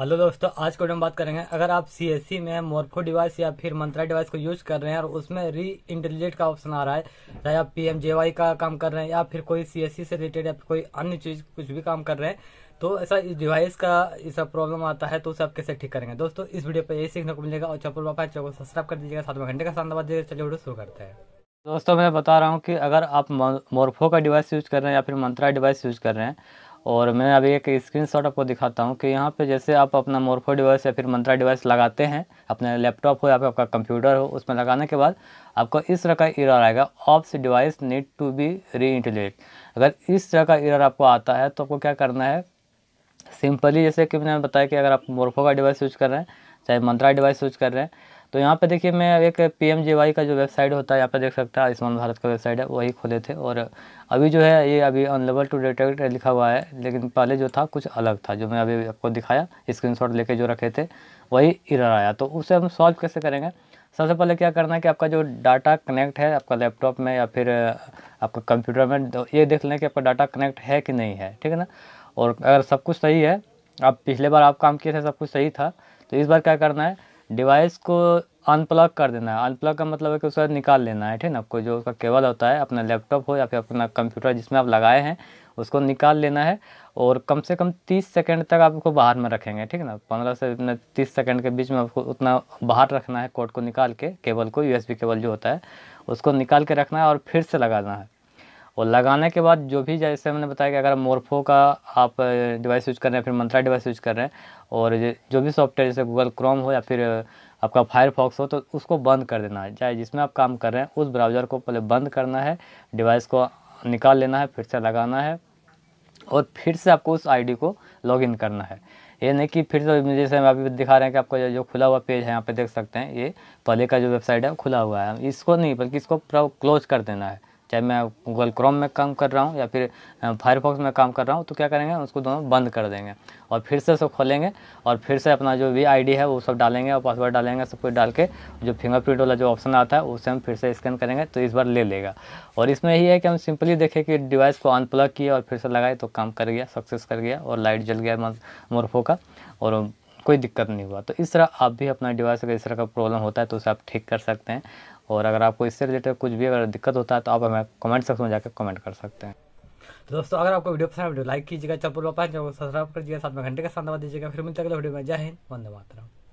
hello दोस्तों आज को हम बात करेंगे अगर आप सी में मोर्फो डिवाइस या फिर मंत्रा डिवाइस को यूज कर रहे हैं और उसमें री इंटेलिजेंट का ऑप्शन आ रहा है चाहे आप पीएमजेवाई का काम कर रहे हैं या फिर कोई सी से रिलेटेड या फिर कोई अन्य चीज कुछ भी काम कर रहे हैं तो ऐसा इस डिवाइस का ऐसा प्रॉब्लम आता है तो उसे आप कैसे ठीक करेंगे दोस्तों इस वीडियो पर यही सीखने को मिलेगा और चप्पल बापा चौक सब्सक्राइब कर दीजिएगा सात घंटे का शानदाबाद दीजिए चलिए वीडियो शुरू करते हैं दोस्तों मैं बता रहा हूँ कि अगर आप मोर्फो का डिवाइस यूज कर रहे हैं या फिर मंत्रा डिवाइस यूज कर रहे हैं और मैं अभी एक स्क्रीनशॉट आपको दिखाता हूँ कि यहाँ पे जैसे आप अपना मोरफो डिवाइस या फिर मंत्रा डिवाइस लगाते हैं अपने लैपटॉप हो या फिर आपका कंप्यूटर हो उसमें लगाने के बाद आपको इस तरह का इरर आएगा oops device need to be री इंटेलिट अगर इस तरह का इरर आपको आता है तो आपको क्या करना है सिंपली जैसे कि मैंने बताया कि अगर आप मोरफो का डिवाइस यूज कर रहे हैं चाहे मंत्रा डिवाइस यूज कर रहे हैं तो यहाँ पे देखिए मैं एक पी का जो वेबसाइट होता है यहाँ पे देख सकता है आयुष्मान भारत का वेबसाइट है वही खोले थे और अभी जो है ये अभी अनलेबल टू डिटेक्ट लिखा हुआ है लेकिन पहले जो था कुछ अलग था जो मैं अभी आपको दिखाया स्क्रीन लेके जो रखे थे वही इरर आया तो उसे हम सॉल्व कैसे करेंगे सबसे पहले क्या करना है कि आपका जो डाटा कनेक्ट है आपका लैपटॉप में या फिर आपका कंप्यूटर में तो ये देख लें कि आपका डाटा कनेक्ट है कि नहीं है ठीक है ना और अगर सब कुछ सही है आप पिछले बार आप काम किए थे सब कुछ सही था तो इस बार क्या करना है डिवाइस को अनप्लग कर देना है अनप्लग का मतलब है कि उसका निकाल लेना है ठीक ना आपको जो उसका केबल होता है अपना लैपटॉप हो या फिर अपना कंप्यूटर जिसमें आप लगाए हैं उसको निकाल लेना है और कम से कम 30 सेकंड तक आप उसको बाहर में रखेंगे ठीक है ना 15 से तीस सेकेंड के बीच में आपको उतना बाहर रखना है कोड को निकाल के केबल को यू केबल जो होता है उसको निकाल के रखना है और फिर से लगाना है और लगाने के बाद जो भी जैसे मैंने बताया कि अगर मोरफो का आप डिवाइस यूज़ कर रहे हैं फिर मंत्रा डिवाइस यूज़ कर रहे हैं और जो भी सॉफ्टवेयर जैसे गूगल क्रोम हो या फिर आपका फायरफॉक्स हो तो उसको बंद कर देना है चाहे जिसमें आप काम कर रहे हैं उस ब्राउज़र को पहले बंद करना है डिवाइस को निकाल लेना है फिर से लगाना है और फिर से आपको उस आईडी को लॉगिन करना है ये नहीं कि फिर से जैसे हम अभी दिखा रहे हैं कि आपका जो खुला हुआ पेज है यहाँ पे देख सकते हैं ये पहले का जो वेबसाइट है खुला हुआ है इसको नहीं बल्कि इसको पूरा क्लोज कर देना है चाहे मैं गूगल क्रोम में काम कर रहा हूँ या फिर फायरफॉक्स में काम कर रहा हूँ तो क्या करेंगे उसको दोनों बंद कर देंगे और फिर से उसको खोलेंगे और फिर से अपना जो भी आईडी है वो सब डालेंगे और पासवर्ड डालेंगे सब कुछ डाल के जो फिंगरप्रिंट वाला जो ऑप्शन आता है उसे हम फिर से स्कैन करेंगे तो इस बार ले लेगा और इसमें यही है कि हम सिंपली देखें कि डिवाइस को अनप्लग किया और फिर से लगाए तो काम कर गया सक्सेस कर गया और लाइट जल गया मोरफो का और कोई दिक्कत नहीं हुआ तो इस तरह आप भी अपना डिवाइस अगर इस तरह का प्रॉब्लम होता है तो उसे आप ठीक कर सकते हैं और अगर आपको इससे रिलेटेड कुछ भी अगर दिक्कत होता है तो आप हमें कमेंट सेक्शन में जाकर कमेंट कर सकते हैं तो दोस्तों अगर आपको वीडियो पसंद है वीडियो लाइक कीजिएगा चप्पल सब्सक्राइब कर दीजिएगा साथ में घंटे का साथ दबा दीजिएगा फिर मिलते अगले वीडियो में जय हिंद वंदे मातरम